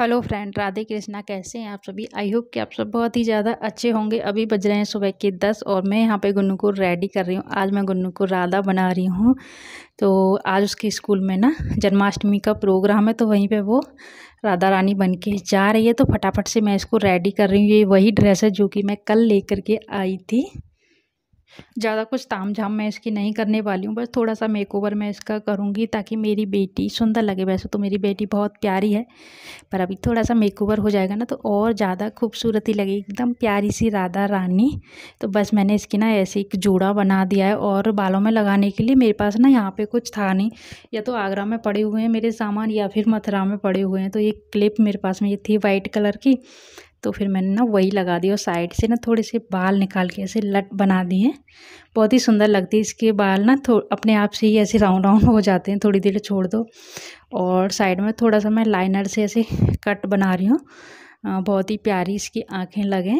hello friend Radhe Krishna कैसे हैं आप सभी आई होप कि आप सब बहुत ही ज़्यादा अच्छे होंगे अभी बज रहे हैं सुबह के दस और मैं यहाँ पे गुन्नू को रेडी कर रही हूँ आज मैं गुन्नू को राधा बना रही हूँ तो आज उसके स्कूल में ना जन्माष्टमी का प्रोग्राम है तो वहीं पे वो राधा रानी बन के जा रही है तो फटाफट से मैं इसको रेडी कर रही हूँ ये वही ड्रेस है जो कि मैं कल ले करके आई थी ज़्यादा कुछ ताम झाम मैं इसकी नहीं करने वाली हूँ बस थोड़ा सा मेकओवर मैं इसका करूँगी ताकि मेरी बेटी सुंदर लगे वैसे तो मेरी बेटी बहुत प्यारी है पर अभी थोड़ा सा मेकओवर हो जाएगा ना तो और ज़्यादा खूबसूरती लगे एकदम प्यारी सी राधा रानी तो बस मैंने इसकी ना ऐसे एक जोड़ा बना दिया है और बालों में लगाने के लिए मेरे पास ना यहाँ पर कुछ था नहीं या तो आगरा में पड़े हुए हैं मेरे सामान या फिर मथुरा में पड़े हुए हैं तो ये क्लिप मेरे पास में ये थी वाइट कलर की तो फिर मैंने ना वही लगा दी और साइड से ना थोड़े से बाल निकाल के ऐसे लट बना दिए बहुत ही सुंदर लगती है इसके बाल ना थो अपने आप से ही ऐसे राउंड राउंड हो जाते हैं थोड़ी देर छोड़ दो और साइड में थोड़ा सा मैं लाइनर से ऐसे कट बना रही हूँ बहुत ही प्यारी इसकी आँखें लगें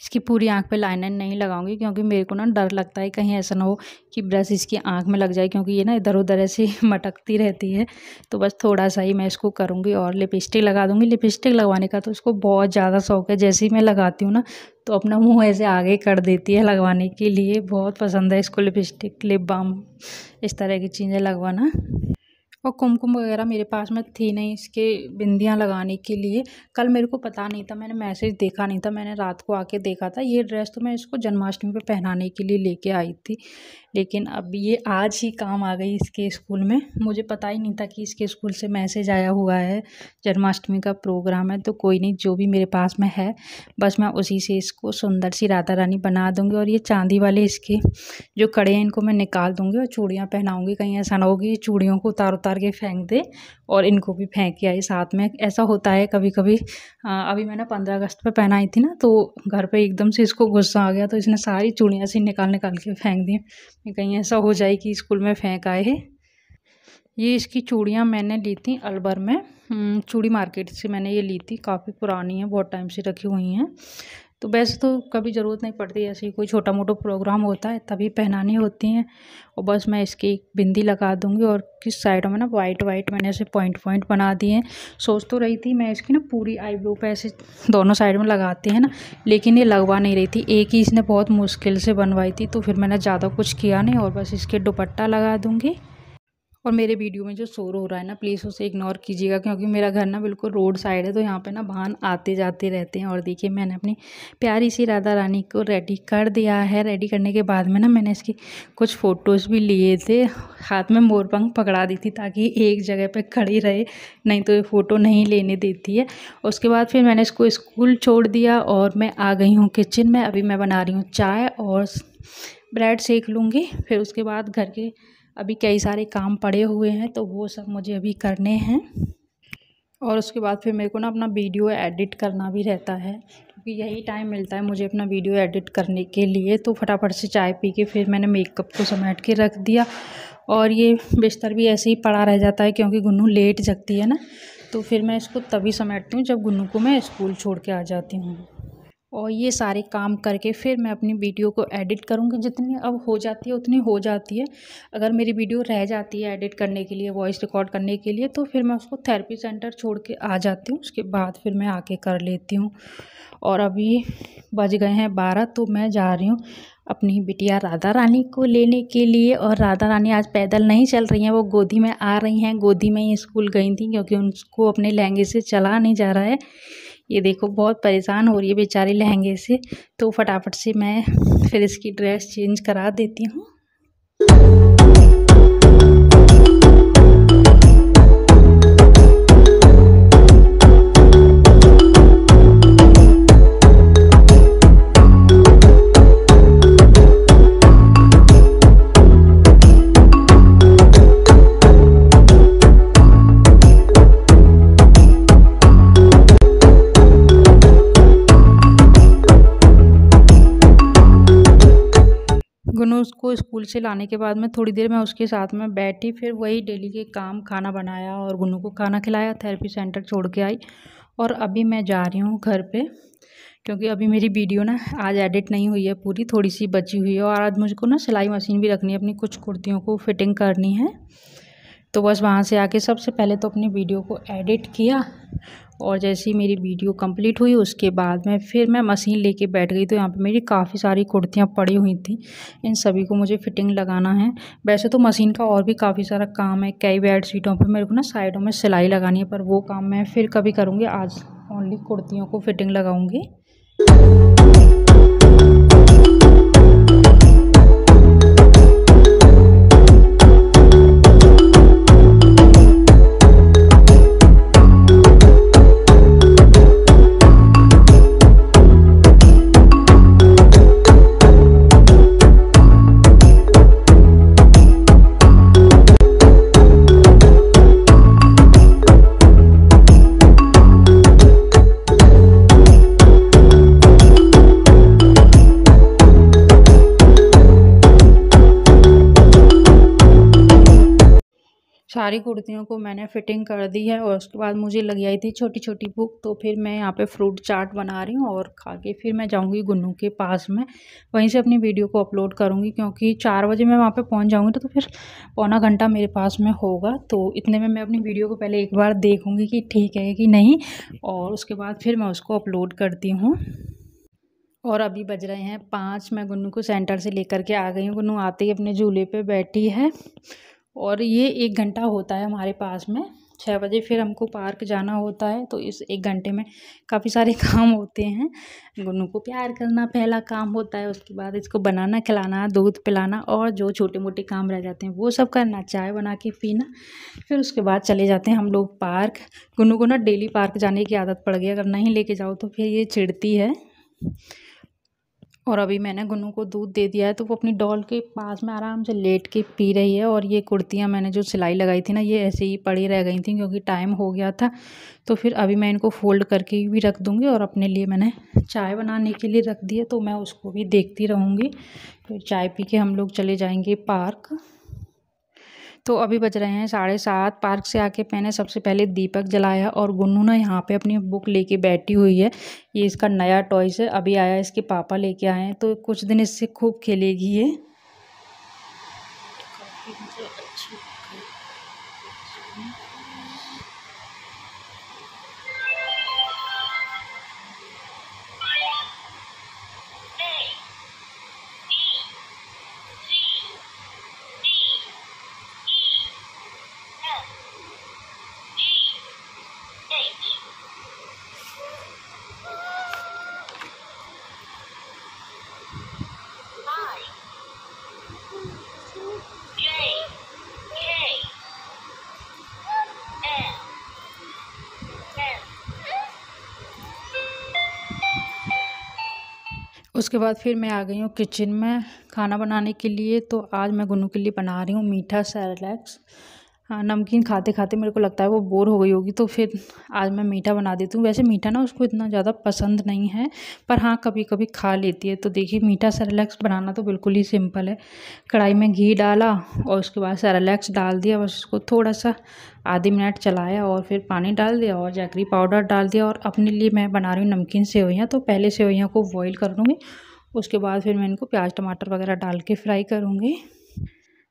इसकी पूरी आँख पे लाइनर नहीं लगाऊंगी क्योंकि मेरे को ना डर लगता है कहीं ऐसा ना हो कि ब्रश इसकी आँख में लग जाए क्योंकि ये ना इधर उधर ऐसे मटकती रहती है तो बस थोड़ा सा ही मैं इसको करूँगी और लिपस्टिक लगा दूँगी लिपस्टिक लगवाने का तो इसको बहुत ज़्यादा शौक है जैसे ही मैं लगाती हूँ ना तो अपना मुँह ऐसे आगे कर देती है लगवाने के लिए बहुत पसंद है इसको लिपस्टिक लिप बाम इस तरह की चीज़ें लगवाना और कुमकुम वगैरह मेरे पास में थी नहीं इसके बिंदियाँ लगाने के लिए कल मेरे को पता नहीं था मैंने मैसेज देखा नहीं था मैंने रात को आके देखा था ये ड्रेस तो मैं इसको जन्माष्टमी पे पहनाने के लिए लेके आई थी लेकिन अब ये आज ही काम आ गई इसके स्कूल में मुझे पता ही नहीं था कि इसके स्कूल से मैसेज आया हुआ है जन्माष्टमी का प्रोग्राम है तो कोई नहीं जो भी मेरे पास में है बस मैं उसी से इसको सुंदर सी राधा रानी बना दूँगी और ये चांदी वाले इसके जो कड़े हैं इनको मैं निकाल दूँगी और चूड़ियाँ पहनाऊँगी कहीं ऐसा ना होगी चूड़ियों को उतार उतार उतार के फेंक दे और इनको भी फेंक के आई साथ में ऐसा होता है कभी कभी अभी मैंने पंद्रह अगस्त पर पहनाई थी ना तो घर पे एकदम से इसको गुस्सा आ गया तो इसने सारी चूड़ियाँ से निकाल निकाल के फेंक दी कहीं ऐसा हो जाए कि स्कूल में फेंक आए है ये इसकी चूड़ियाँ मैंने ली थी अलबर में हम्म, चूड़ी मार्केट से मैंने ये ली थी काफ़ी पुरानी है बहुत टाइम से रखी हुई हैं तो वैसे तो कभी ज़रूरत नहीं पड़ती ऐसे ही कोई छोटा मोटा प्रोग्राम होता है तभी पहनानी होती हैं और बस मैं इसकी एक बिंदी लगा दूँगी और किस साइड में ना वाइट वाइट मैंने ऐसे पॉइंट पॉइंट बना दिए हैं सोच तो रही थी मैं इसकी ना पूरी आईब्रो पे ऐसे दोनों साइड में लगाते हैं ना लेकिन ये लगवा नहीं रही थी एक ही इसने बहुत मुश्किल से बनवाई थी तो फिर मैंने ज़्यादा कुछ किया नहीं और बस इसके दुपट्टा लगा दूँगी और मेरे वीडियो में जो शोर हो रहा है ना प्लीज़ उसे इग्नोर कीजिएगा क्योंकि मेरा घर ना बिल्कुल रोड साइड है तो यहाँ पे ना वाहन आते जाते रहते हैं और देखिए मैंने अपनी प्यारी सी राधा रानी को रेडी कर दिया है रेडी करने के बाद में ना मैंने इसकी कुछ फ़ोटोज़ भी लिए थे हाथ में मोरपंख पकड़ा दी थी ताकि एक जगह पर खड़ी रहे नहीं तो ये फ़ोटो नहीं लेने देती है उसके बाद फिर मैंने इसको स्कूल छोड़ दिया और मैं आ गई हूँ किचन में अभी मैं बना रही हूँ चाय और ब्रेड सेक लूँगी फिर उसके बाद घर के अभी कई सारे काम पड़े हुए हैं तो वो सब मुझे अभी करने हैं और उसके बाद फिर मेरे को ना अपना वीडियो एडिट करना भी रहता है क्योंकि यही टाइम मिलता है मुझे अपना वीडियो एडिट करने के लिए तो फटाफट से चाय पी के फिर मैंने मेकअप को समेट के रख दिया और ये बिस्तर भी ऐसे ही पड़ा रह जाता है क्योंकि गुन्नू लेट जगती है ना तो फिर मैं इसको तभी समेटती हूँ जब गुन्नू को मैं स्कूल छोड़ के आ जाती हूँ और ये सारे काम करके फिर मैं अपनी वीडियो को एडिट करूँगी जितनी अब हो जाती है उतनी हो जाती है अगर मेरी वीडियो रह जाती है एडिट करने के लिए वॉइस रिकॉर्ड करने के लिए तो फिर मैं उसको थेरेपी सेंटर छोड़ के आ जाती हूँ उसके बाद फिर मैं आके कर लेती हूँ और अभी बज गए हैं बारह तो मैं जा रही हूँ अपनी बिटिया राधा रानी को लेने के लिए और राधा रानी आज पैदल नहीं चल रही हैं वो गोदी में आ रही हैं गोदी में ही स्कूल गई थी क्योंकि उनको अपने लहंगे से चला नहीं जा रहा है ये देखो बहुत परेशान हो रही है बेचारी लहंगे से तो फटाफट से मैं फिर इसकी ड्रेस चेंज करा देती हूँ उसको स्कूल से लाने के बाद में थोड़ी देर मैं उसके साथ में बैठी फिर वही डेली के काम खाना बनाया और गुनू को खाना खिलाया थेरेपी सेंटर छोड़ के आई और अभी मैं जा रही हूँ घर पे क्योंकि अभी मेरी वीडियो ना आज एडिट नहीं हुई है पूरी थोड़ी सी बची हुई है और आज मुझको ना सिलाई मशीन भी रखनी है अपनी कुछ कुर्तियों को फिटिंग करनी है तो बस वहाँ से आके सबसे पहले तो अपनी वीडियो को एडिट किया और जैसे ही मेरी वीडियो कंप्लीट हुई उसके बाद में फिर मैं मशीन लेके बैठ गई तो यहाँ पे मेरी काफ़ी सारी कुर्तियाँ पड़ी हुई थी इन सभी को मुझे फिटिंग लगाना है वैसे तो मशीन का और भी काफ़ी सारा काम है कई बेड सीटों पर मेरे को ना साइडों में सिलाई लगानी है पर वो काम मैं फिर कभी करूँगी आज ओनली कुर्तियों को फिटिंग लगाऊँगी सारी कुर्तियों को मैंने फिटिंग कर दी है और उसके बाद मुझे लग आई थी छोटी छोटी भूख तो फिर मैं यहाँ पे फ्रूट चाट बना रही हूँ और खा के फिर मैं जाऊँगी गुन्नू के पास में वहीं से अपनी वीडियो को अपलोड करूँगी क्योंकि चार बजे मैं वहाँ पे पहुँच जाऊँगी तो फिर पौना घंटा मेरे पास में होगा तो इतने में मैं अपनी वीडियो को पहले एक बार देखूँगी कि ठीक है कि नहीं और उसके बाद फिर मैं उसको अपलोड करती हूँ और अभी बज रहे हैं पाँच मैं गुन्नू को सेंटर से लेकर के आ गई हूँ गुन्नू आते ही अपने झूले पर बैठी है और ये एक घंटा होता है हमारे पास में छः बजे फिर हमको पार्क जाना होता है तो इस एक घंटे में काफ़ी सारे काम होते हैं गुनू को प्यार करना पहला काम होता है उसके बाद इसको बनाना खिलाना दूध पिलाना और जो छोटे मोटे काम रह जाते हैं वो सब करना चाय बना के पीना फिर उसके बाद चले जाते हैं हम लोग पार्क गुनू को ना डेली पार्क जाने की आदत पड़ गई अगर नहीं लेके जाओ तो फिर ये चिड़ती है और अभी मैंने गुनू को दूध दे दिया है तो वो अपनी डॉल के पास में आराम से लेट के पी रही है और ये कुर्तियाँ मैंने जो सिलाई लगाई थी ना ये ऐसे ही पड़ी रह गई थी क्योंकि टाइम हो गया था तो फिर अभी मैं इनको फोल्ड करके भी रख दूँगी और अपने लिए मैंने चाय बनाने के लिए रख दी है तो मैं उसको भी देखती रहूँगी फिर चाय पी के हम लोग चले जाएँगे पार्क तो अभी बज रहे हैं साढ़े सात पार्क से आके मैंने सबसे पहले दीपक जलाया और गुन्नू ना यहाँ पे अपनी बुक लेके बैठी हुई है ये इसका नया टॉयस है अभी आया इसके पापा लेके आए हैं तो कुछ दिन इससे खूब खेलेगी ये तो उसके बाद फिर मैं आ गई हूँ किचन में खाना बनाने के लिए तो आज मैं गुनू के लिए बना रही हूँ मीठा सेरेलैक्स हाँ, नमकीन खाते खाते मेरे को लगता है वो बोर हो गई होगी तो फिर आज मैं मीठा बना देती हूँ वैसे मीठा ना उसको इतना ज़्यादा पसंद नहीं है पर हाँ कभी कभी खा लेती है तो देखिए मीठा सरेलैक्स बनाना तो बिल्कुल ही सिंपल है कढ़ाई में घी डाला और उसके बाद सरेलैक्स डाल दिया बस उसको थोड़ा सा आधे मिनट चलाया और फिर पानी डाल दिया और जैकरी पाउडर डाल दिया और अपने लिए मैं बना रही हूँ नमकीन सेवैयाँ तो पहले सेवैयाँ को बॉयल कर लूँगी उसके बाद फिर मैं इनको प्याज टमाटर वगैरह डाल के फ्राई करूँगी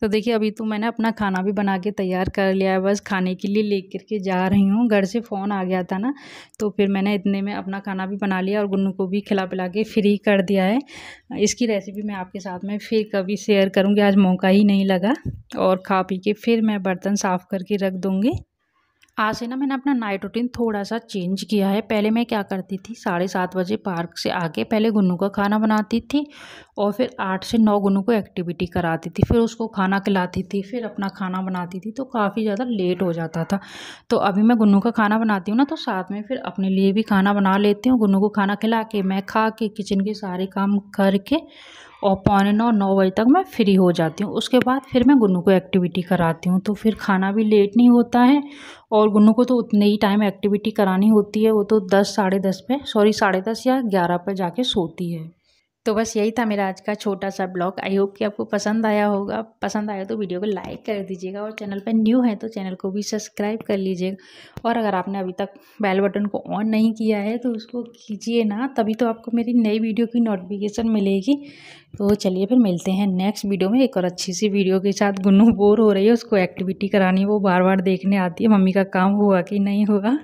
तो देखिए अभी तो मैंने अपना खाना भी बना के तैयार कर लिया है बस खाने के लिए ले कर के जा रही हूँ घर से फ़ोन आ गया था ना तो फिर मैंने इतने में अपना खाना भी बना लिया और गुन्नू को भी खिला पिला के फ्री कर दिया है इसकी रेसिपी मैं आपके साथ में फिर कभी शेयर करूँगी आज मौका ही नहीं लगा और खा पी के फिर मैं बर्तन साफ़ करके रख दूँगी आज से ना मैंने अपना नाइट रूटीन थोड़ा सा चेंज किया है पहले मैं क्या करती थी साढ़े सात बजे पार्क से आके पहले गुन्नू का खाना बनाती थी और फिर आठ से नौ गुन्नू को एक्टिविटी कराती थी फिर उसको खाना खिलाती थी फिर अपना खाना बनाती थी तो काफ़ी ज़्यादा लेट हो जाता था तो अभी मैं गुन्नू का खाना बनाती हूँ ना तो साथ में फिर अपने लिए भी खाना बना लेती हूँ गुन्नू को खाना खिला के मैं खा के किचन के सारे काम करके और पौने नौ नौ बजे तक मैं फ्री हो जाती हूँ उसके बाद फिर मैं गुन्नू को एक्टिविटी कराती हूँ तो फिर खाना भी लेट नहीं होता है और गुन्नू को तो उतने ही टाइम एक्टिविटी करानी होती है वो तो दस साढ़े दस पे सॉरी साढ़े दस या ग्यारह पे जाके सोती है तो बस यही था मेरा आज का छोटा सा ब्लॉग आई होप कि आपको पसंद आया होगा पसंद आया तो वीडियो को लाइक कर दीजिएगा और चैनल पर न्यू है तो चैनल को भी सब्सक्राइब कर लीजिएगा और अगर आपने अभी तक बेल बटन को ऑन नहीं किया है तो उसको कीजिए ना तभी तो आपको मेरी नई वीडियो की नोटिफिकेशन मिलेगी तो चलिए फिर मिलते हैं नेक्स्ट वीडियो में एक और अच्छी सी वीडियो के साथ गुनू बोर हो रही है उसको एक्टिविटी करानी है वो बार बार देखने आती है मम्मी का काम हुआ कि नहीं हुआ